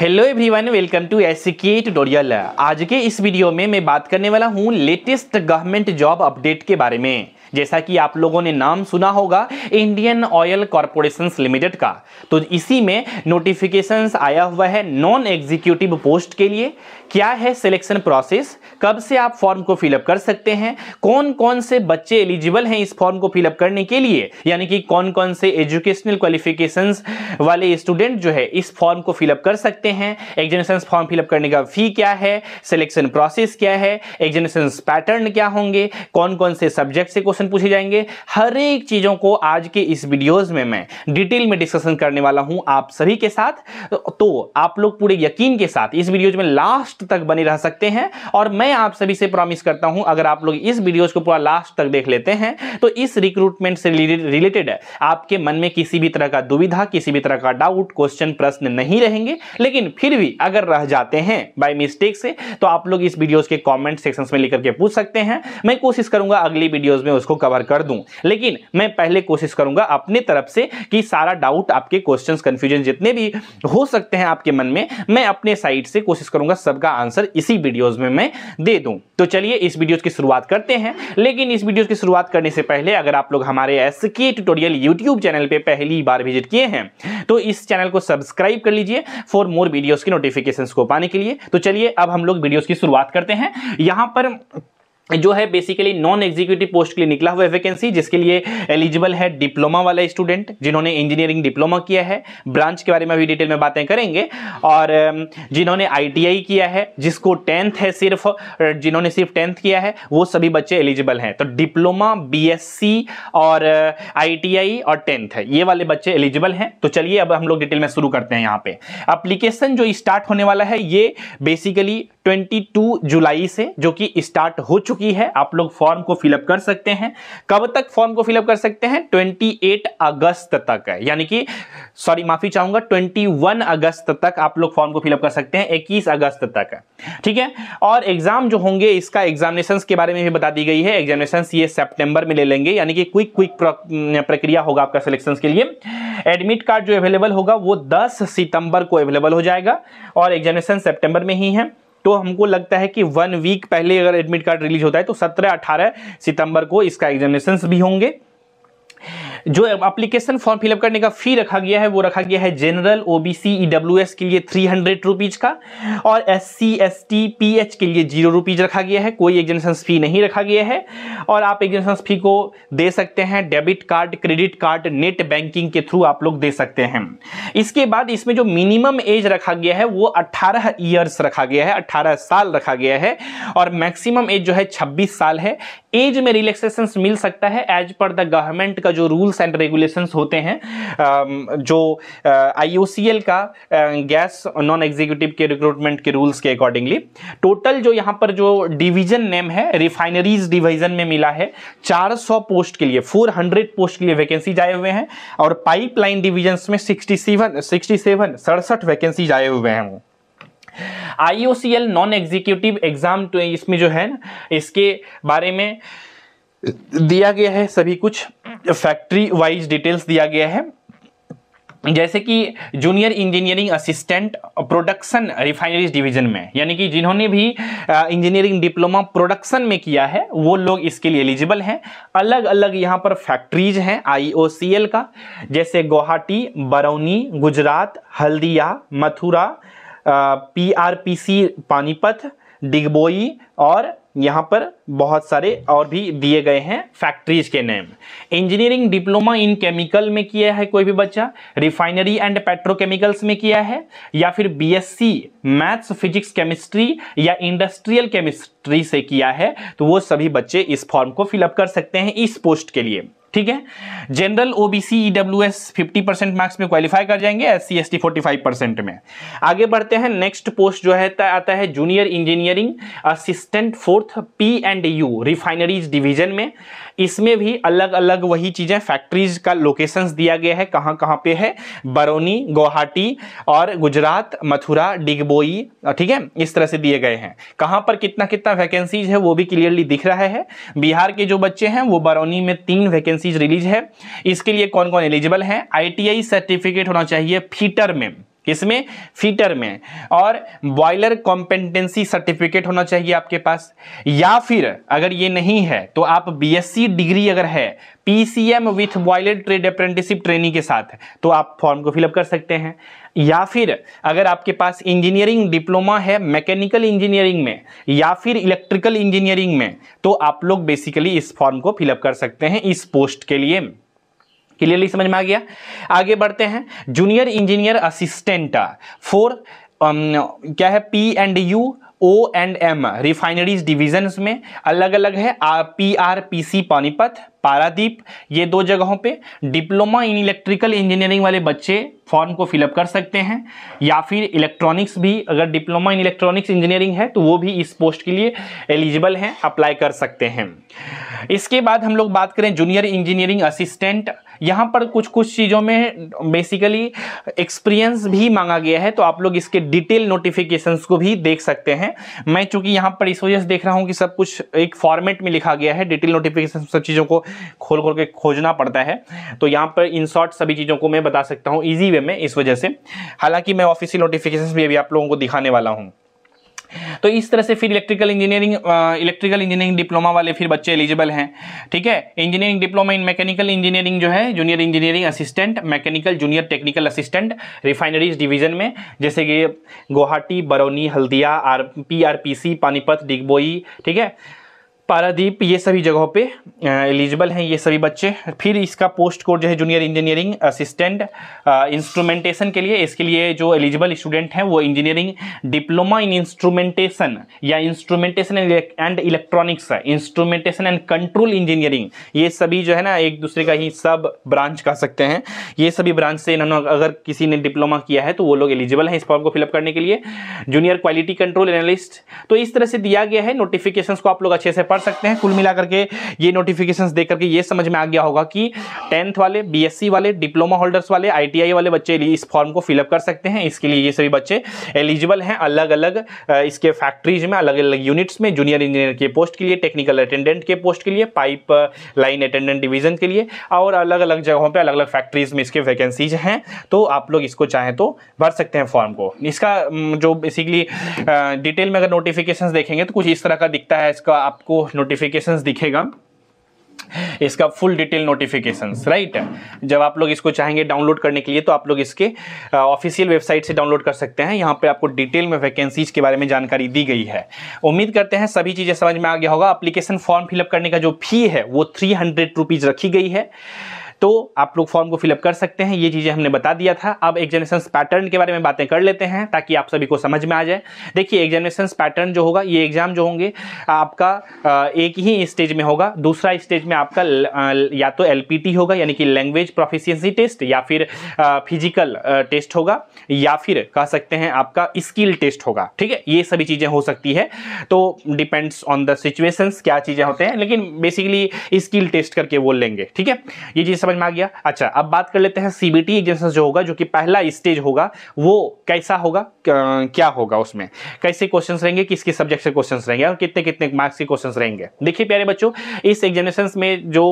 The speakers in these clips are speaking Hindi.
hello everyone welcome to S K tutorial आज के इस वीडियो में मैं बात करने वाला हूँ लेटेस्ट गवर्नमेंट जॉब अपडेट के बारे में जैसा कि आप लोगों ने नाम सुना होगा इंडियन ऑयल कॉरपोरेशन लिमिटेड का तो इसी में नोटिफिकेशन आया हुआ है नॉन एग्जीक्यूटिव पोस्ट के लिए क्या है सिलेक्शन प्रोसेस कब से आप फॉर्म को फिलअप कर सकते हैं कौन कौन से बच्चे एलिजिबल हैं इस फॉर्म को फिलअप करने के लिए यानी कि कौन कौन से एजुकेशनल क्वालिफिकेशन वाले स्टूडेंट जो है इस फॉर्म को फिलअप कर सकते हैं एग्जामिनेशन फॉर्म फिलअप करने का फी क्या है सिलेक्शन प्रोसेस क्या है एग्जामिनेशन पैटर्न क्या होंगे कौन कौन से सब्जेक्ट से क्वेश्चन क्वेश्चन पूछे जाएंगे हर एक चीज़ों को आज के इस वीडियोस में मैं डिटेल में डिस्कशन करने वाला हूं आप सभी के साथ तो आप लोग पूरे यकीन के साथ इस वीडियोज में लास्ट तक बने रह सकते हैं और मैं आप सभी से प्रॉमिस करता हूं अगर आप लोग इस वीडियोज को पूरा लास्ट तक देख लेते हैं तो इस रिक्रूटमेंट से रिलेटेड आपके मन में किसी भी तरह का दुविधा किसी भी तरह का डाउट क्वेश्चन प्रश्न नहीं रहेंगे लेकिन फिर भी अगर रह जाते हैं बाय मिस्टेक से तो आप लोग इस वीडियोस के कमेंट सेक्शन में लिखकर के पूछ सकते हैं मैं कोशिश करूंगा अगली वीडियोस में उसको उसको कवर कर दूं लेकिन मैं पहले कोशिश करूंगा अपने तरफ से कि सारा डाउट आपके क्वेश्चन कन्फ्यूजन जितने भी हो सकते हैं आपके मन में मैं अपने साइड से कोशिश करूंगा सबका आंसर इसी वीडियोज में मैं दे दूं तो चलिए इस वीडियो की शुरुआत करते हैं लेकिन इस वीडियो की शुरुआत करने से पहले अगर आप लोग हमारे S K tutorial YouTube channel पर पहली बार विजिट किए हैं तो इस चैनल को सब्सक्राइब कर लीजिए फॉर मोर वीडियोज की नोटिफिकेशन को पाने के लिए तो चलिए अब हम लोग वीडियोज की शुरुआत करते हैं यहां पर जो है बेसिकली नॉन एग्जीक्यूटिव पोस्ट के लिए निकला हुआ है वैकेंसी जिसके लिए एलिजिबल है डिप्लोमा वाला स्टूडेंट जिन्होंने इंजीनियरिंग डिप्लोमा किया है ब्रांच के बारे में भी डिटेल में बातें करेंगे और um, जिन्होंने आईटीआई किया है जिसको टेंथ है सिर्फ जिन्होंने सिर्फ टेंथ किया है वो सभी बच्चे एलिजिबल हैं तो डिप्लोमा बी और आई uh, और टेंथ है ये वाले बच्चे एलिजिबल हैं तो चलिए अब हम लोग डिटेल में शुरू करते हैं यहाँ पे अप्लीकेशन जो स्टार्ट होने वाला है ये बेसिकली 22 जुलाई से जो कि स्टार्ट हो चुकी है आप लोग फॉर्म को फिलअप कर सकते हैं कब तक फॉर्म को फिलअप कर सकते हैं 28 अगस्त तक है यानी कि सॉरी माफी चाहूंगा 21 अगस्त तक आप लोग फॉर्म को फिलअप कर सकते हैं 21 अगस्त तक है ठीक है और एग्जाम जो होंगे इसका एग्जामिनेशन के बारे में भी बता दी गई है एग्जामिनेशन ये सेप्टेंबर में ले लेंगे यानी कि क्विक क्विक प्रक्रिया होगा आपका सिलेक्शन के लिए एडमिट कार्ड जो अवेलेबल होगा वो दस सितंबर को अवेलेबल हो जाएगा और एग्जामिनेशन सेप्टेंबर में ही है तो हमको लगता है कि वन वीक पहले अगर एडमिट कार्ड रिलीज होता है तो सत्रह अठारह सितंबर को इसका एग्जामिनेशन भी होंगे जो अप्लीकेशन फॉर्म फिलअप करने का फी रखा गया है वो रखा गया है जनरल ओबीसी ईडब्ल्यू के लिए थ्री हंड्रेड रुपीज का और S C S T P H के लिए जीरो रुपीज रखा गया है कोई एग्जामेशन फी नहीं रखा गया है और आप एग्जामेशन फी को दे सकते हैं debit card credit card net banking के थ्रू आप लोग दे सकते हैं इसके बाद इसमें जो मिनिमम एज रखा गया है वो अट्ठारह ईयर्स रखा गया है अट्ठारह साल रखा गया है और मैक्सिमम एज जो है छब्बीस साल है एज में रिलैक्सेशन मिल सकता है एज पर द गवर्नमेंट का जो रूल्स एंड रेगुलेशन होते हैं um, जो आई uh, का गैस नॉन एग्जीक्यूटिव के रिक्रूटमेंट के रूल्स के अकॉर्डिंगली टोटल जो यहाँ पर जो डिवीजन नेम है रिफाइनरीज डिवीजन में मिला है 400 पोस्ट के लिए 400 पोस्ट के लिए वैकेंसी आए हुए हैं और पाइपलाइन डिवीजन में सिक्सटी सेवन सड़सठ वैकेंसी आए हुए हैं आईओसीएल नॉन एग्जीक्यूटिव एग्जाम इसमें जो है ना इसके बारे में दिया गया है सभी कुछ फैक्ट्री वाइज डिटेल्स दिया गया है जैसे कि junior engineering assistant production refineries division में यानी कि जिन्होंने भी इंजीनियरिंग डिप्लोमा प्रोडक्शन में किया है वो लोग इसके लिए एलिजिबल हैं अलग अलग यहाँ पर फैक्ट्रीज हैं आईओसीएल का जैसे गुवाहाटी बरौनी गुजरात हल्दिया मथुरा पीआरपीसी पानीपत डिगबोई और यहाँ पर बहुत सारे और भी दिए गए हैं फैक्ट्रीज के name engineering diploma in chemical में किया है कोई भी बच्चा रिफाइनरी एंड पेट्रोकेमिकल्स में किया है या फिर बीएससी मैथ्स फिजिक्स केमिस्ट्री या इंडस्ट्रियल केमिस्ट्री से किया है तो वो सभी बच्चे इस फॉर्म को फिलअप कर सकते हैं इस पोस्ट के लिए ठीक है general OBC EW S fifty percent marks में क्वालिफाई कर जाएंगे S C S T forty five percent में आगे बढ़ते हैं नेक्स्ट पोस्ट जो है आता है junior engineering assistant fourth P and U refineries division में इसमें भी अलग अलग वही चीज़ें फैक्ट्रीज का लोकेशन दिया गया है कहाँ कहाँ पे है बरौनी गुवाहाटी और गुजरात मथुरा डिगबोई ठीक है इस तरह से दिए गए हैं कहाँ पर कितना कितना वैकेंसीज है वो भी क्लियरली दिख रहा है बिहार के जो बच्चे हैं वो बरौनी में तीन वैकेंसीज रिलीज है इसके लिए कौन कौन एलिजिबल हैं आई सर्टिफिकेट होना चाहिए फीटर में किसमें फीटर में और बॉयलर कॉम्पेंटेंसी सर्टिफिकेट होना चाहिए आपके पास या फिर अगर ये नहीं है तो आप बीएससी डिग्री अगर है PCM with boiler trade apprenticeship training के साथ तो आप फॉर्म को फिलअप कर सकते हैं या फिर अगर आपके पास इंजीनियरिंग डिप्लोमा है मैकेनिकल इंजीनियरिंग में या फिर इलेक्ट्रिकल इंजीनियरिंग में तो आप लोग बेसिकली इस फॉर्म को फिलअप कर सकते हैं इस पोस्ट के लिए क्लियरली समझ में आ गया आगे बढ़ते हैं जूनियर इंजीनियर असिस्टेंट फोर क्या है P and U O and M refineries divisions में अलग अलग है P R P C Panipat Paradip ये दो जगहों पे डिप्लोमा इन इलेक्ट्रिकल इंजीनियरिंग वाले बच्चे फॉर्म को फिलअप कर सकते हैं या फिर इलेक्ट्रॉनिक्स भी अगर डिप्लोमा इन इलेक्ट्रॉनिक्स इंजीनियरिंग है तो वो भी इस पोस्ट के लिए एलिजिबल हैं अप्लाई कर सकते हैं इसके बाद हम लोग बात करें जूनियर इंजीनियरिंग असिस्टेंट यहाँ पर कुछ कुछ चीज़ों में बेसिकली एक्सपीरियंस भी मांगा गया है तो आप लोग इसके डिटेल नोटिफिकेशन को भी देख सकते हैं मैं चूंकि यहाँ पर इस वजह से देख रहा हूँ कि सब कुछ एक फॉर्मेट में लिखा गया है डिटेल नोटिफिकेशन सब चीज़ों को खोल खोल के खोजना पड़ता है तो यहाँ पर इन शॉर्ट सभी चीज़ों को मैं बता सकता हूँ ईजी वे में इस वजह से हालांकि मैं ऑफिसियल नोटिफिकेशन भी अभी आप लोगों को दिखाने वाला हूँ तो इस तरह से फिर electrical engineering electrical engineering diploma वाले फिर बच्चे एलिजिबल हैं ठीक है engineering diploma in mechanical engineering जो है junior engineering assistant mechanical junior technical assistant refineries division में जैसे कि Guwahati Barauni Haldia R P R P C Panipat Digboi ठीक है पारादीप ये सभी जगहों पे एलिजिबल हैं ये सभी बच्चे फिर इसका पोस्ट कोड जो है जूनियर इंजीनियरिंग असिस्टेंट इंस्ट्रूमेंटेशन के लिए इसके लिए जो एलिजिबल स्टूडेंट हैं वो इंजीनियरिंग डिप्लोमा इन इंस्ट्रूमेंटेशन या instrumentation and electronics instrumentation and control engineering ये सभी जो है ना एक दूसरे का ही सब ब्रांच कह सकते हैं ये सभी ब्रांच से इन्होंने अगर किसी ने डिप्लोमा किया है तो वो लोग एलिजिबल हैं इस फॉर्म को फिलअप करने के लिए जूनियर क्वालिटी कंट्रोल एनालिस्ट तो इस तरह से दिया गया है नोटिफिकेशन को आप लोग अच्छे से पढ़ सकते हैं कुल मिलाकर के ये नोटिफिकेशन देख करके ये समझ में आ गया होगा कि टेंथ वाले बीएससी वाले डिप्लोमा होल्डर्स वाले आईटीआई वाले बच्चे इस फॉर्म को फिलअप कर सकते हैं इसके लिए ये सभी बच्चे एलिजिबल हैं अलग अलग इसके फैक्ट्रीज में अलग अलग यूनिट्स में जूनियर इंजीनियर के पोस्ट के लिए टेक्निकल अटेंडेंट के पोस्ट के लिए पाइप लाइन अटेंडेंट डिवीजन के लिए और अलग अलग जगहों पर अलग अलग फैक्ट्रीज में इसके वैकेंसीज हैं तो आप लोग इसको चाहें तो भर सकते हैं फॉर्म को इसका जो बेसिकली डिटेल में अगर नोटिफिकेशन देखेंगे तो कुछ इस तरह का दिखता है इसका आपको नोटिफिकेशन दिखेगा इसका फुल डिटेल नोटिफिकेशन राइट जब आप लोग इसको चाहेंगे डाउनलोड करने के लिए तो आप लोग इसके ऑफिशियल वेबसाइट से डाउनलोड कर सकते हैं यहाँ पे आपको डिटेल में वैकेंसीज के बारे में जानकारी दी गई है उम्मीद करते हैं सभी चीज़ें समझ में आ गया होगा अप्लीकेशन फॉर्म फिलअप करने का जो फी है वो थ्री हंड्रेड रखी गई है तो आप लोग फॉर्म को फिलअप कर सकते हैं ये चीज़ें हमने बता दिया था अब एग्जामिनेशन पैटर्न के बारे में बातें कर लेते हैं ताकि आप सभी को समझ में आ जाए देखिए एग्जामिनेशन पैटर्न जो होगा ये एग्जाम जो होंगे आपका एक ही स्टेज में होगा दूसरा स्टेज में आपका या तो एल होगा यानी कि लैंग्वेज प्रोफिशियंसी टेस्ट या फिर फिजिकल टेस्ट होगा या फिर कह सकते हैं आपका स्किल टेस्ट होगा ठीक है ये सभी चीज़ें हो सकती है तो डिपेंड्स ऑन द सिचुएशंस क्या चीज़ें होते हैं लेकिन बेसिकली स्किल टेस्ट करके बोल लेंगे ठीक है ये चीज़ समझ में आ गया अच्छा अब बात कर लेते हैं सीबीटी एग्जाम जो होगा जो कि पहला स्टेज होगा वो कैसा होगा क्या होगा उसमें कैसे क्वेश्चन रहेंगे किस किस सब्जेक्ट से क्वेश्चन रहेंगे और कितने कितने मार्क्स के क्वेश्चन रहेंगे देखिए प्यारे बच्चों इस एग्जामिनेशन में जो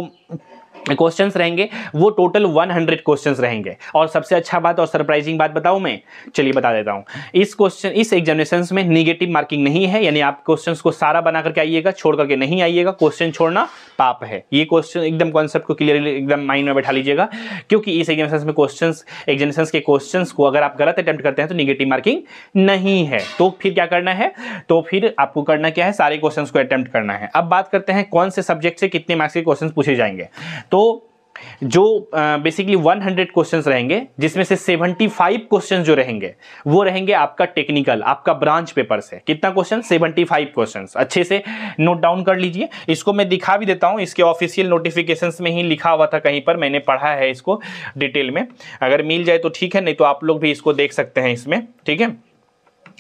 क्वेश्चंस रहेंगे वो टोटल 100 क्वेश्चंस रहेंगे और सबसे अच्छा बात और सरप्राइजिंग बात बताऊं मैं चलिए बता देता हूं इस क्वेश्चन इस एग्जामिनेशन में निगेटिव मार्किंग नहीं है यानी आप क्वेश्चंस को सारा बना करके आइएगा छोड़ करके नहीं आइएगा क्वेश्चन छोड़ना पाप है ये क्वेश्चन एकदम कॉन्सेप्ट को क्लियरली एकदम माइंड में बैठा लीजिएगा क्योंकि इस एग्जामिनेशन में क्वेश्चन एग्जामिनेशन के क्वेश्चन को अगर आप गलत अटैम्प्ट करते हैं तो निगेटिव मार्किंग नहीं है तो फिर क्या करना है तो फिर आपको करना क्या है सारे क्वेश्चन को अटैम्प्ट करना है अब बात करते हैं कौन से सब्जेक्ट से कितने मार्क्स के क्वेश्चन पूछे जाएंगे तो तो जो बेसिकली uh, 100 क्वेश्चंस रहेंगे जिसमें से 75 क्वेश्चंस जो रहेंगे वो रहेंगे आपका टेक्निकल आपका ब्रांच पेपर से कितना क्वेश्चन 75 क्वेश्चंस अच्छे से नोट डाउन कर लीजिए इसको मैं दिखा भी देता हूं इसके ऑफिशियल नोटिफिकेशन में ही लिखा हुआ था कहीं पर मैंने पढ़ा है इसको डिटेल में अगर मिल जाए तो ठीक है नहीं तो आप लोग भी इसको देख सकते हैं इसमें ठीक है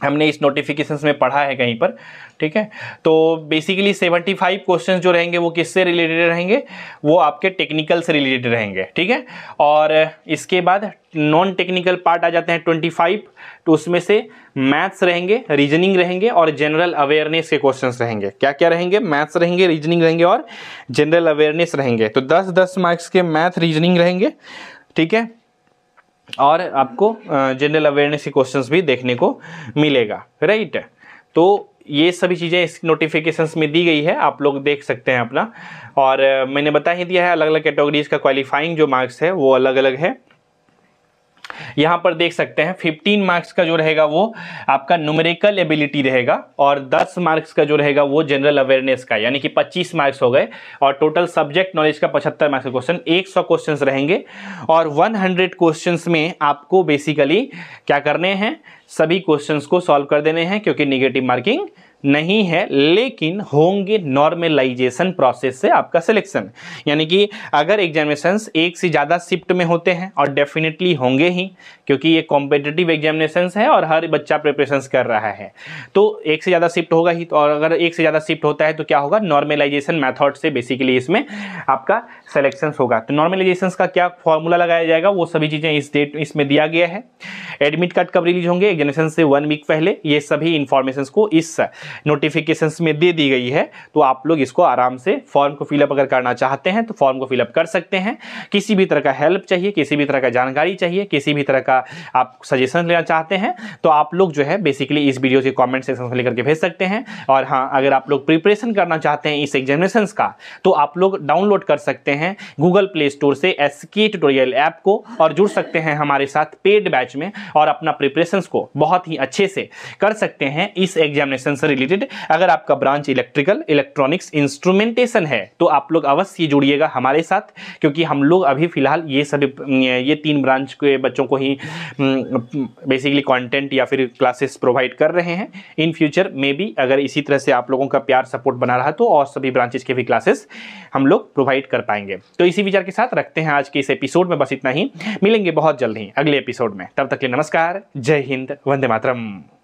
हमने इस नोटिफिकेशन में पढ़ा है कहीं पर ठीक है तो बेसिकली 75 क्वेश्चन जो रहेंगे वो किससे रिलेटेड रहेंगे वो आपके टेक्निकल से रिलेटेड रहेंगे ठीक है और इसके बाद नॉन टेक्निकल पार्ट आ जाते हैं 25 तो उसमें से मैथ्स रहेंगे रीजनिंग रहेंगे और जनरल अवेयरनेस के क्वेश्चन रहेंगे क्या क्या रहेंगे मैथ्स रहेंगे रीजनिंग रहेंगे और जनरल अवेयरनेस रहेंगे तो दस दस मार्क्स के मैथ रीजनिंग रहेंगे ठीक है और आपको जनरल अवेयरनेस के क्वेश्चंस भी देखने को मिलेगा राइट तो ये सभी चीज़ें इस नोटिफिकेशंस में दी गई है आप लोग देख सकते हैं अपना और मैंने बता ही दिया है अलग अलग कैटेगरीज का क्वालिफाइंग जो मार्क्स है वो अलग अलग है यहाँ पर देख सकते हैं 15 मार्क्स का जो रहेगा वो आपका न्यूमेरिकल एबिलिटी रहेगा और 10 मार्क्स का जो रहेगा वो जनरल अवेयरनेस का यानी कि 25 मार्क्स हो गए और टोटल सब्जेक्ट नॉलेज का 75 मार्क्स का क्वेश्चन 100 क्वेश्चन रहेंगे और 100 क्वेश्चन में आपको बेसिकली क्या करने हैं सभी क्वेश्चन को सॉल्व कर देने हैं क्योंकि निगेटिव मार्किंग नहीं है लेकिन होंगे नॉर्मलाइजेशन प्रोसेस से आपका सिलेक्शन यानी कि अगर एग्जामिनेशन एक से ज़्यादा शिफ्ट में होते हैं और डेफिनेटली होंगे ही क्योंकि ये कॉम्पिटेटिव एग्जामिनेशन है और हर बच्चा प्रिपरेशन कर रहा है तो एक से ज़्यादा शिफ्ट होगा ही तो और अगर एक से ज़्यादा शिफ्ट होता है तो क्या होगा नॉर्मलाइजेशन मैथड से बेसिकली इसमें आपका सेलेक्शन होगा तो नॉर्मलाइजेशन का क्या फॉर्मूला लगाया जाएगा वो सभी चीज़ें इस डेट इसमें दिया गया है एडमिट कार्ड कब रिलीज होंगे एग्जामिनेशन से वन वीक पहले ये सभी इन्फॉर्मेशन को इस नोटिफिकेशन में दे दी गई है तो आप लोग इसको आराम से फॉर्म को फिलअप अगर करना चाहते हैं तो फॉर्म को फिलअप कर सकते हैं किसी भी तरह का हेल्प चाहिए किसी भी तरह का जानकारी चाहिए किसी भी तरह का आप सजेशन लेना चाहते हैं तो आप लोग जो है बेसिकली इस वीडियो के कॉमेंट सेक्शन से लेकर के भेज सकते हैं और हाँ अगर आप लोग प्रिपरेशन करना चाहते हैं इस एग्जामिनेशन का तो आप लोग डाउनलोड कर सकते हैं हैं गूगल प्ले स्टोर से एस के ट्यूटोरियल ऐप को और जुड़ सकते हैं हमारे साथ पेड बैच में और अपना प्रिपरेशन को बहुत ही अच्छे से कर सकते हैं इस एग्जामिनेशन से रिलेटेड अगर आपका ब्रांच इलेक्ट्रिकल इलेक्ट्रॉनिक्स इंस्ट्रूमेंटेशन है तो आप लोग अवश्य जुड़िएगा हमारे साथ क्योंकि हम लोग अभी फिलहाल ये सभी ये तीन ब्रांच के बच्चों को ही बेसिकली हम्म, कंटेंट या फिर क्लासेस प्रोवाइड कर रहे हैं इन फ्यूचर में भी अगर इसी तरह से आप लोगों का प्यार सपोर्ट बना रहा तो और सभी ब्रांचेस के भी क्लासेस हम लोग प्रोवाइड कर पाएंगे पाएंगे तो इसी विचार के साथ रखते हैं आज के इस एपिसोड में बस इतना ही मिलेंगे बहुत जल्द ही अगले एपिसोड में तब तक के नमस्कार जय हिंद वंदे मातरम